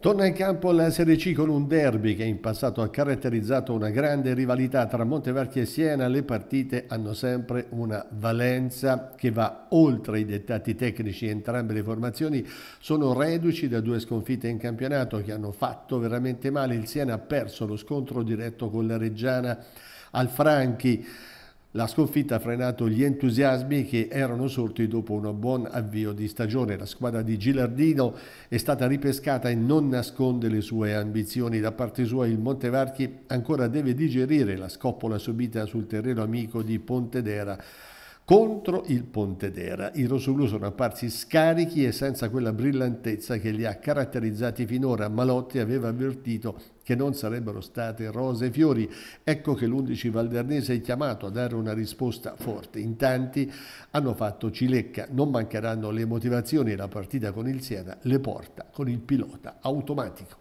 Torna in campo la Serie C con un derby che in passato ha caratterizzato una grande rivalità tra Monteverchi e Siena. Le partite hanno sempre una valenza che va oltre i dettati tecnici. Entrambe le formazioni sono reduci da due sconfitte in campionato che hanno fatto veramente male. Il Siena ha perso lo scontro diretto con la Reggiana al Franchi. La sconfitta ha frenato gli entusiasmi che erano sorti dopo un buon avvio di stagione. La squadra di Gilardino è stata ripescata e non nasconde le sue ambizioni. Da parte sua il Montevarchi ancora deve digerire la scoppola subita sul terreno amico di Pontedera contro il Pontedera. I Rosulù sono apparsi scarichi e senza quella brillantezza che li ha caratterizzati finora. Malotti aveva avvertito che non sarebbero state rose e fiori. Ecco che l'11 Valdernese è chiamato a dare una risposta forte. In tanti hanno fatto cilecca. Non mancheranno le motivazioni e la partita con il Siena le porta con il pilota automatico.